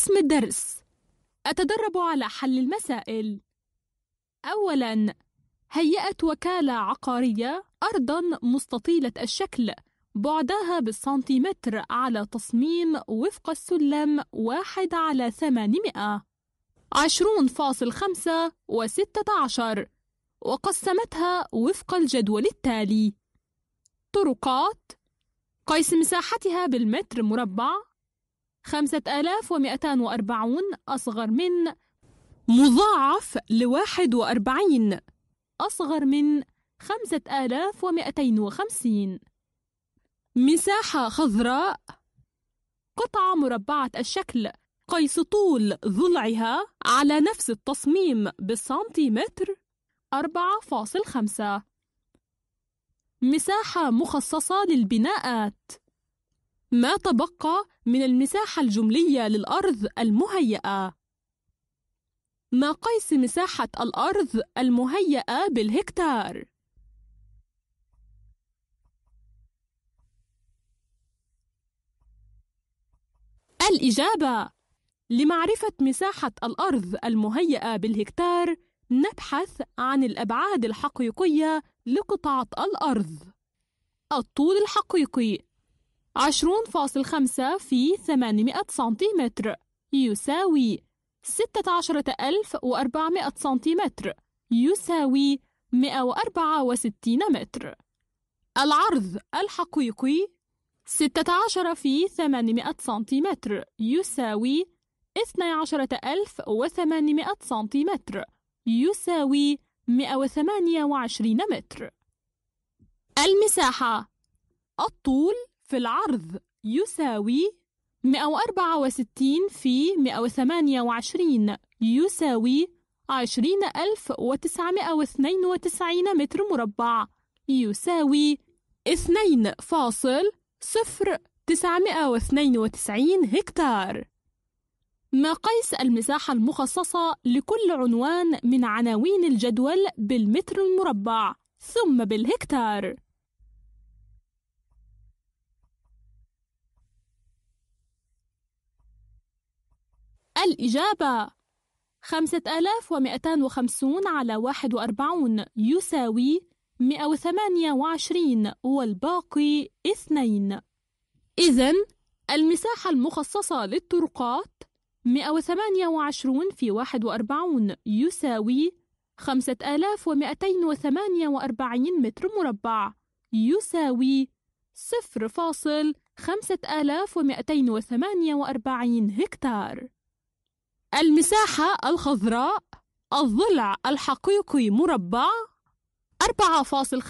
اسم الدرس أتدرب على حل المسائل أولاً هيأت وكالة عقارية أرضاً مستطيلة الشكل بعدها بالسنتيمتر على تصميم وفق السلم واحد على ثمانمائة عشرون فاصل خمسة وستة عشر وقسمتها وفق الجدول التالي طرقات قيس مساحتها بالمتر مربع 5240 أصغر من مضاعف ل 41 أصغر من 5250 مساحة خضراء قطعة مربعة الشكل قيس طول ضلعها على نفس التصميم بالسنتيمتر 4.5 مساحة مخصصة للبناءات ما تبقى من المساحة الجملية للأرض المهيأة ما قيس مساحة الأرض المهيأة بالهكتار الإجابة لمعرفة مساحة الأرض المهيأة بالهكتار نبحث عن الأبعاد الحقيقية لقطعة الأرض الطول الحقيقي عشرون فاصل خمسة في ثمانمائة سنتيمتر يساوي ستة عشرة ألف وأربعمائة سنتيمتر يساوي 164 وأربعة وستين متر العرض الحقيقي ستة عشر في ثمانمائة سنتيمتر يساوي اثني عشرة ألف وثمانمائة سنتيمتر يساوي 128 وثمانية وعشرين متر المساحة الطول في العرض يساوي 164 في 128 يساوي 20992 متر مربع يساوي 2.0992 هكتار مقيس المساحة المخصصة لكل عنوان من عناوين الجدول بالمتر المربع ثم بالهكتار الإجابة 5250 على 41 يساوي 128 والباقي 2 إذا المساحة المخصصة للطرقات 128 في 41 يساوي 5248 متر مربع يساوي 0.5248 هكتار المساحة الخضراء الضلع الحقيقي مربع 4.5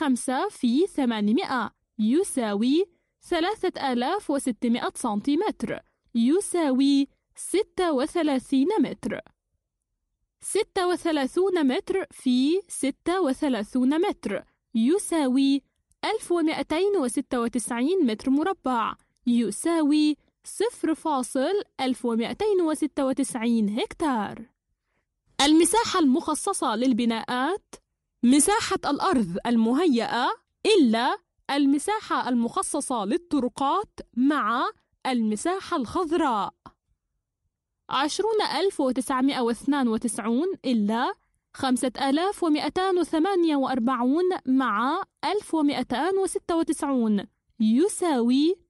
في 800 يساوي 3600 سنتيمتر يساوي 36 متر 36 متر في 36 متر يساوي 1296 متر مربع يساوي 0.1296 هكتار المساحة المخصصة للبناءات مساحة الأرض المهيأة إلا المساحة المخصصة للطرقات مع المساحة الخضراء 20992 إلا 5248 مع 1296 يساوي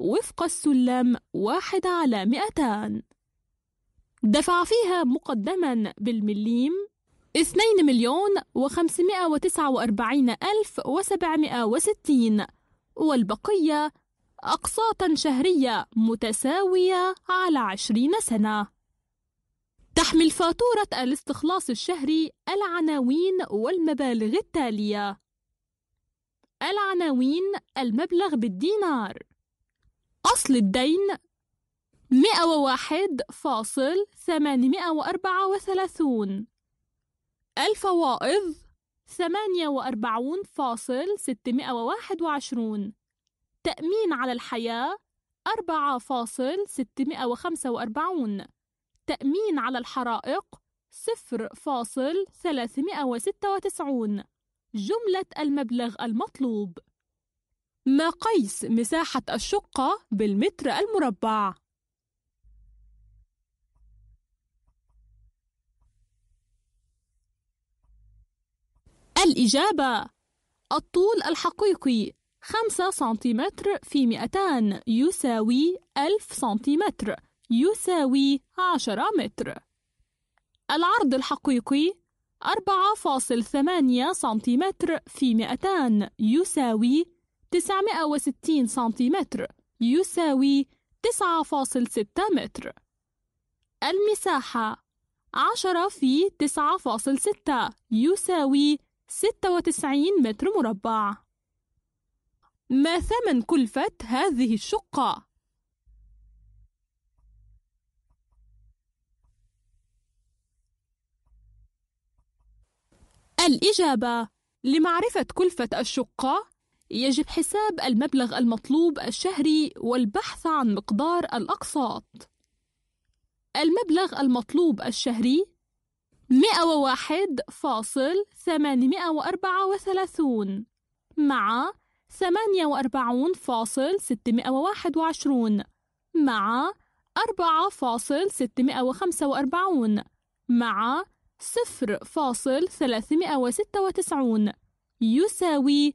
وفق السلم واحد على مئتان دفع فيها مقدما بالمليم 2 مليون و549 ألف و760 والبقية أقساطا شهرية متساوية على 20 سنة تحمل فاتورة الاستخلاص الشهري العناوين والمبالغ التالية العناوين المبلغ بالدينار أصل الدين 101.834 فاصل وأربعة وثلاثون الفوائض ثمانية وأربعون فاصل ستمائة وواحد وعشرون تأمين على الحياة أربعة فاصل ستمائة وخمسة وأربعون تأمين على الحرائق صفر فاصل ثلاثمائة وستة وتسعون جملة المبلغ المطلوب ما قيس مساحة الشقة بالمتر المربع؟ الإجابة الطول الحقيقي 5 سنتيمتر في 200 يساوي 1000 سنتيمتر يساوي 10 متر العرض الحقيقي 4.8 سنتيمتر في 200 يساوي 960 سنتيمتر يساوي 9.6 متر المساحة 10 في 9.6 يساوي 96 متر مربع ما ثمن كلفة هذه الشقة؟ الإجابة لمعرفة كلفة الشقة يجب حساب المبلغ المطلوب الشهري والبحث عن مقدار الأقساط المبلغ المطلوب الشهري 101.834 مع 48.621 مع 4.645 مع 0.396 يساوي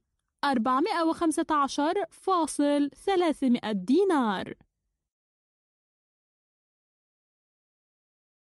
415.300 دينار